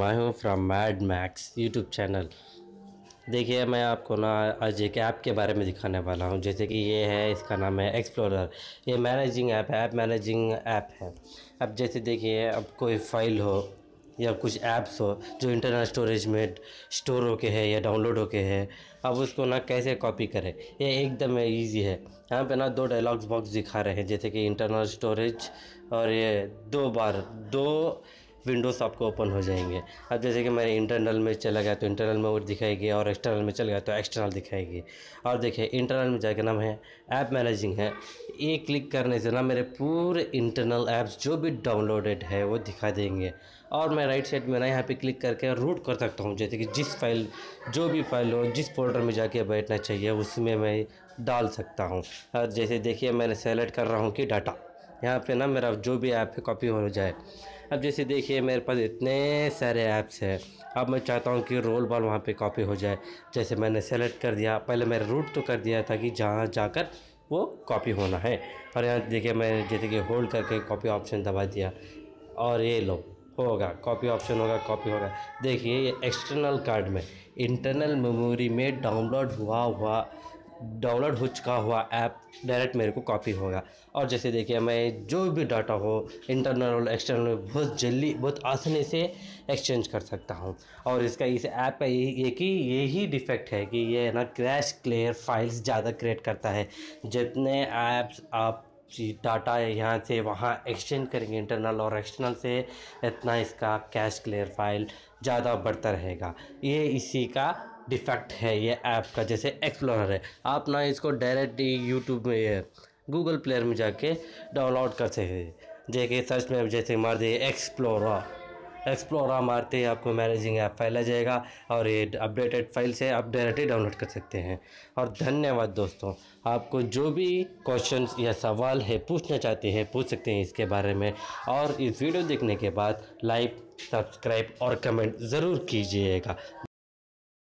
मैं हूँ from Mad Max YouTube channel देखिए मैं आपको ना आज एक ऐप के बारे में दिखाने वाला हूँ जैसे कि ये है इसका नाम है एक्सप्लोरर ये मैनेजिंग ऐप है ऐप मैनेजिंग ऐप है अब जैसे देखिए अब कोई फाइल हो या कुछ ऐप्स हो जो इंटरनल स्टोरेज में स्टोर होके है या डाउनलोड होके है अब उसको ना कैसे कॉपी करें ये एकदम ईजी है यहाँ पे ना दो डायलॉग्स बॉक्स दिखा रहे हैं जैसे कि इंटरनल स्टोरेज और ये दो बार दो विंडोज़ आपको ओपन हो जाएंगे अब जैसे कि मैंने इंटरनल में चला गया तो इंटरनल में वो दिखाएगी और एक्सटर्नल में चला गया तो एक्सटर्नल दिखाएगी और देखिए इंटरनल में जाकर नाम है ऐप मैनेजिंग है ये क्लिक करने से ना मेरे पूरे इंटरनल ऐप्स जो भी डाउनलोडेड है वो दिखा देंगे और मैं राइट साइड में ना यहाँ पर क्लिक करके रूट कर सकता हूँ जैसे कि जिस फाइल जो भी फाइल हो जिस फोल्डर में जाके बैठना चाहिए उसमें मैं डाल सकता हूँ और जैसे देखिए मैंने सेलेक्ट कर रहा हूँ कि डाटा यहाँ पे ना मेरा जो भी ऐप है कॉपी हो जाए अब जैसे देखिए मेरे पास इतने सारे ऐप्स हैं अब मैं चाहता हूँ कि रोल बॉल वहाँ पे कॉपी हो जाए जैसे मैंने सेलेक्ट कर दिया पहले मैंने रूट तो कर दिया था कि जहाँ जाकर वो कॉपी होना है और यहाँ देखिए मैंने जैसे कि होल्ड करके कॉपी ऑप्शन दबा दिया और ये लो होगा कॉपी ऑप्शन होगा कॉपी होगा देखिए ये एक्सटर्नल कार्ड में इंटरनल मेमोरी में डाउनलोड हुआ हुआ डाउनलोड हो चुका हुआ ऐप डायरेक्ट मेरे को कॉपी होगा और जैसे देखिए मैं जो भी डाटा हो इंटरनल और एक्सटर्नल बहुत जल्दी बहुत आसानी से एक्सचेंज कर सकता हूँ और इसका इस ऐप का ये कि यही डिफेक्ट है कि ये ना क्रैश क्लियर फाइल्स ज़्यादा क्रिएट करता है जितने ऐप्स आप डाटा यहाँ से वहाँ एक्सचेंज करेंगे इंटरनल और एक्सटर्नल से इतना इसका कैश क्लियर फाइल ज़्यादा बढ़ता रहेगा ये इसी का डिफेक्ट है ये ऐप का जैसे एक्सप्लोरर है आप ना इसको डायरेक्ट यूट्यूब में गूगल प्लेयर में जाके डाउनलोड कर सकते जैसे सर्च में जैसे मार दिए एक्सप्लोरर एक्सप्लोरा मारते ही आपको मैनेजिंग ऐप फाइल आ जाएगा और ये अपडेटेड फाइल से आप डायरेक्टली डाउनलोड कर सकते हैं और धन्यवाद दोस्तों आपको जो भी क्वेश्चन या सवाल है पूछना चाहते हैं पूछ सकते हैं इसके बारे में और इस वीडियो देखने के बाद लाइक सब्सक्राइब और कमेंट ज़रूर कीजिएगा